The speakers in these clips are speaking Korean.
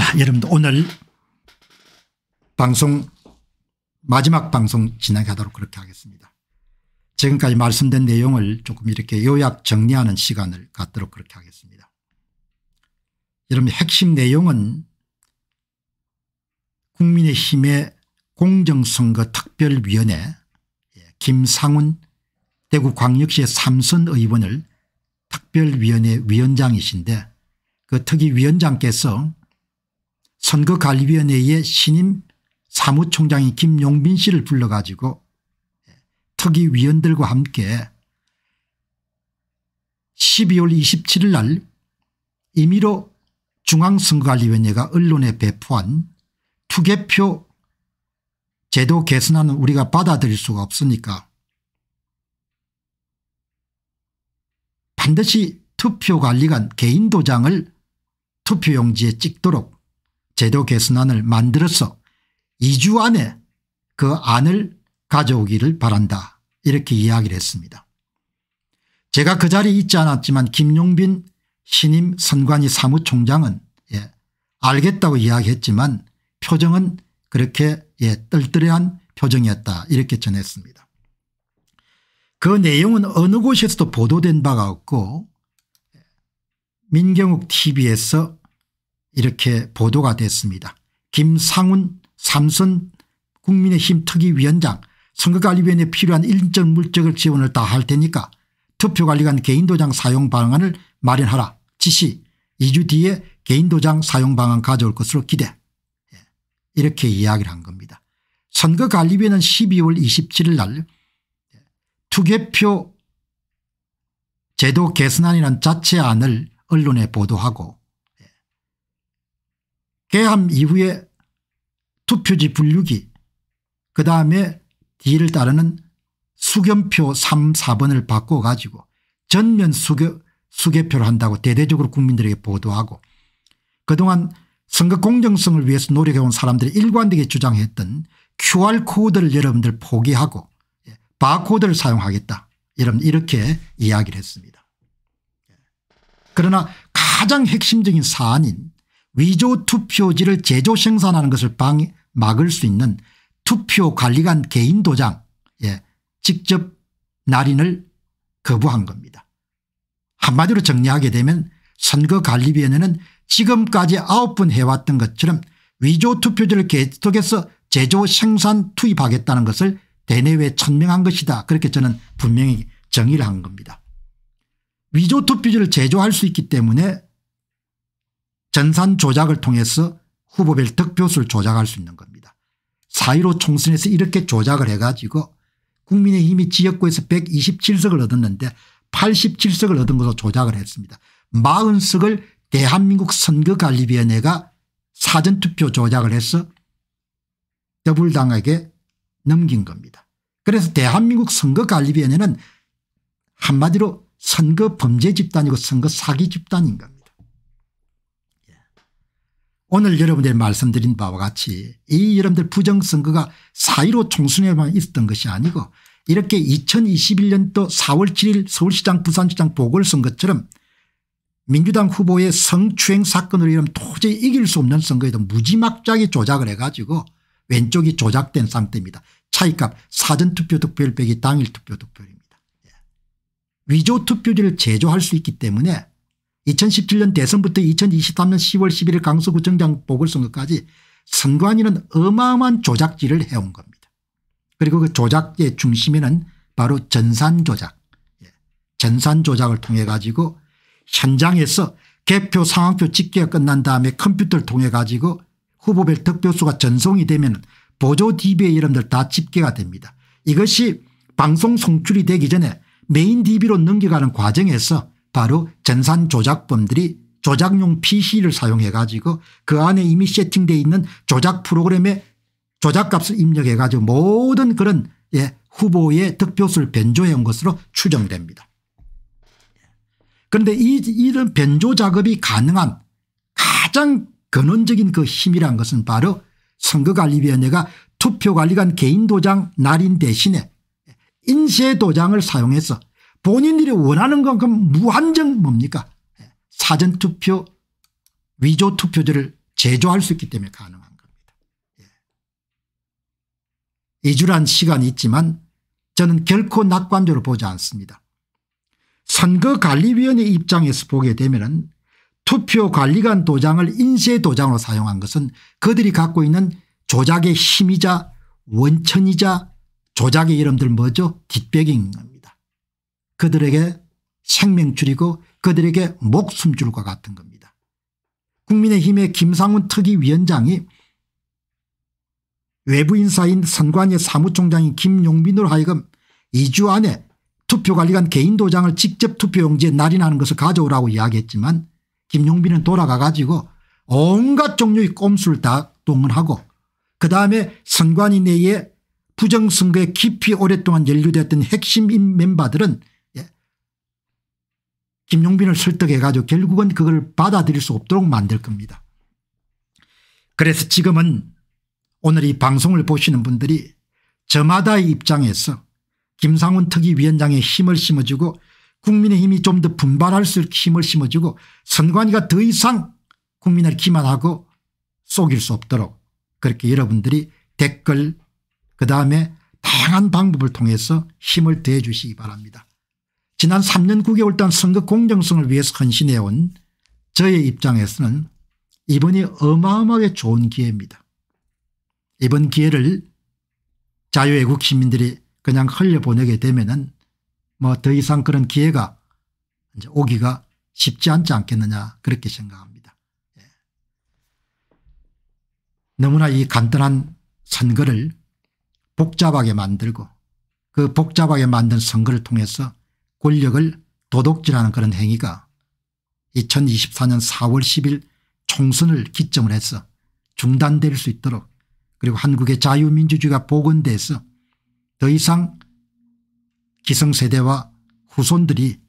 자, 여러분들 오늘 방송 마지막 방송 진행하도록 그렇게 하겠습니다. 지금까지 말씀된 내용을 조금 이렇게 요약 정리하는 시간을 갖도록 그렇게 하겠습니다. 여러분 핵심 내용은 국민의힘의 공정선거 특별위원회 예, 김상훈 대구광역시의 삼선 의원을 특별위원회 위원장이신데 그 특위 위원장께서 선거관리위원회의 신임 사무총장인 김용빈 씨를 불러가지고 예, 특위위원들과 함께 12월 27일 날 임의로 중앙선거관리위원회가 언론에 배포한 투개표 제도 개선안은 우리가 받아들일 수가 없으니까 반드시 투표관리관 개인 도장을 투표용지에 찍도록 제도 개선안을 만들어서 2주 안에 그 안을 가져오기를 바란다 이렇게 이야기를 했습니다. 제가 그 자리에 있지 않았지만 김용빈 신임 선관위 사무총장은 예, 알겠다고 이야기했지만 표정은 그렇게 예, 떨떠한 표정이었다 이렇게 전했습니다. 그 내용은 어느 곳에서도 보도된 바가 없고 민경욱 tv에서 이렇게 보도가 됐습니다. 김상훈 삼선 국민의힘 특위위원장 선거관리위원회 필요한 일정 물적을 지원을 다 할 테니까 투표관리관 개인도장 사용 방안을 마련하라 지시 2주 뒤에 개인도장 사용 방안 가져올 것으로 기대 예. 이렇게 이야기를 한 겁니다. 선거관리위원회는 12월 27일 날 투개표 제도 개선안이라는 자체안을 언론에 보도하고 개함 이후에 투표지 분류기 그 다음에 뒤를 따르는 수견표 3, 4번을 바꿔가지고 전면 수교, 수개표를 한다고 대대적으로 국민들에게 보도하고 그동안 선거 공정성을 위해서 노력해온 사람들이 일관되게 주장했던 QR코드를 여러분들 포기하고 예, 바코드를 사용하겠다 여러분 이렇게 이야기를 했습니다. 예. 그러나 가장 핵심적인 사안인 위조 투표지를 제조 생산하는 것을 방 막을 수 있는 투표관리관 개인 도장 예, 직접 날인을 거부한 겁니다. 한마디로 정리하게 되면 선거관리위원회는 지금까지 아홉 번 해왔던 것처럼 위조 투표지를 계속해서 제조 생산 투입하겠다는 것을 대내외에 천명한 것이다. 그렇게 저는 분명히 정의를 한 겁니다. 위조 투표지를 제조할 수 있기 때문에 전산 조작을 통해서 후보별 득표수를 조작할 수 있는 겁니다. 4.15 총선에서 이렇게 조작을 해가지고 국민의힘이 지역구에서 127석을 얻었는데 87석을 얻은 것으로 조작을 했습니다. 40석을 대한민국 선거관리위원회가 사전투표 조작을 해서 더불당에게 넘긴 겁니다. 그래서 대한민국 선거관리위원회는 한마디로 선거 범죄 집단이고 선거 사기 집단인 겁니다. 오늘 여러분들이 말씀드린 바와 같이 이 여러분들 부정선거가 사의로 총선에만 있었던 것이 아니고 이렇게 2021년도 4월 7일 서울시장 부산시장 보궐선거처럼 민주당 후보의 성추행 사건으로 이름 도저히 이길 수 없는 선거에도 무지막지하게 조작을 해가지고 왼쪽이 조작된 상태입니다. 차이값 사전투표 득표율 빼기 당일 투표 득표율입니다. 예. 위조 투표지를 제조할 수 있기 때문에 2017년 대선부터 2023년 10월 11일 강서구청장 보궐선거까지 선관위는 어마어마한 조작질을 해온 겁니다. 그리고 그 조작의 중심에는 바로 전산조작 예, 전산조작을 통해 가지고 현장에서 개표 상황표 집계가 끝난 다음에 컴퓨터를 통해 가지고 후보별 득표수가 전송이 되면 보조 DB의 이름들 다 집계가 됩니다. 이것이 방송 송출이 되기 전에 메인 DB로 넘겨가는 과정에서 바로 전산 조작범들이 조작용 PC를 사용해 가지고 그 안에 이미 세팅되어 있는 조작 프로그램에 조작값을 입력해 가지고 모든 그런 예, 후보의 득표수를 변조해 온 것으로 추정됩니다. 그런데 이, 이런 변조 작업이 가능한 가장 근원적인 그 힘이란 것은 바로 선거관리위원회가 투표관리관 개인도장 날인 대신에 인쇄도장을 사용해서 본인들이 원하는 건 그럼 무한정 뭡니까 사전투표 위조투표제를 제조할 수 있기 때문에 가능한 겁니다. 예. 이주란 시간이 있지만 저는 결코 낙관적으로 보지 않습니다. 선거관리위원회 입장에서 보게 되면 투표관리관 도장을 인쇄도장으로 사용한 것은 그들이 갖고 있는 조작의 힘이자 원천이자 조작의 이름들 뭐죠? 뒷배경입니다 그들에게 생명 줄이고 그들에게 목숨 줄과 같은 겁니다. 국민의힘의 김상훈 특위위원장이 외부인사인 선관위 사무총장인 김용민으로 하여금 2주 안에 투표관리관 개인 도장을 직접 투표용지에 날인하는 것을 가져오라고 이야기했지만 김용민은 돌아가 가지고 온갖 종류의 꼼수를 다 동원하고 그다음에 선관위 내에 부정선거에 깊이 오랫동안 연루됐던 핵심 멤버들은 김용빈을 설득해가지고 결국은 그걸 받아들일 수 없도록 만들 겁니다. 그래서 지금은 오늘 이 방송을 보시는 분들이 저마다의 입장에서 김상훈 특위위원장의 힘을 심어주고 국민의힘이 좀 더 분발할 수 있는 힘을 심어주고 선관위가 더 이상 국민을 기만하고 속일 수 없도록 그렇게 여러분들이 댓글 그다음에 다양한 방법을 통해서 힘을 대해 주시기 바랍니다. 지난 3년 9개월 동안 선거 공정성을 위해서 헌신해온 저의 입장에서는 이번이 어마어마하게 좋은 기회입니다. 이번 기회를 자유애국 시민들이 그냥 흘려보내게 되면 은뭐 더 이상 그런 기회가 이제 오기가 쉽지 않지 않겠느냐 그렇게 생각합니다. 예. 너무나 이 간단한 선거를 복잡하게 만들고 그 복잡하게 만든 선거를 통해서 권력을 도둑질하는 그런 행위가 2024년 4월 10일 총선을 기점을 해서 중단될 수 있도록 그리고 한국의 자유민주주의가 복원돼서 더 이상 기성세대와 후손들이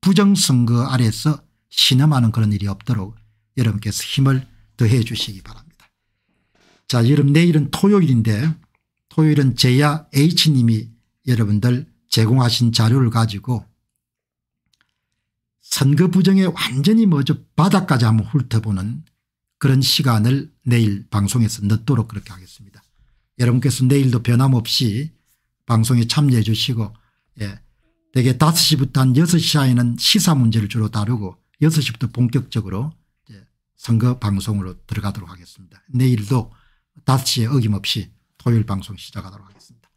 부정선거 아래서 신음하는 그런 일이 없도록 여러분께서 힘을 더해 주시기 바랍니다. 자 여러분 내일은 토요일인데 토요일은 제야 H님이 여러분들 제공하신 자료를 가지고 선거 부정에 완전히 먼저 바닥까지 한번 훑어보는 그런 시간을 내일 방송에서 넣도록 그렇게 하겠습니다. 여러분께서 내일도 변함없이 방송에 참여해 주시고 예, 대개 5시부터 한 6시 사이는 시사 문제를 주로 다루고 6시부터 본격적으로 예, 선거 방송으로 들어가도록 하겠습니다. 내일도 5시에 어김없이 토요일 방송 시작하도록 하겠습니다.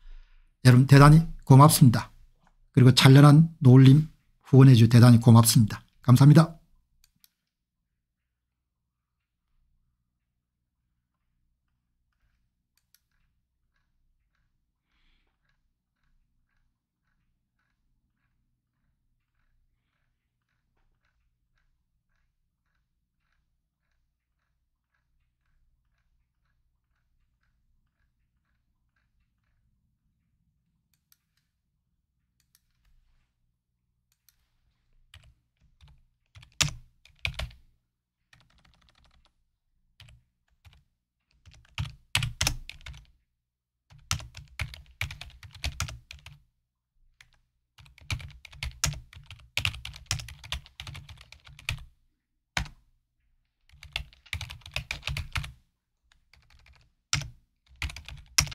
여러분 대단히 고맙습니다. 그리고 찬란한 놀림 후원해 주셔서 대단히 고맙습니다. 감사합니다.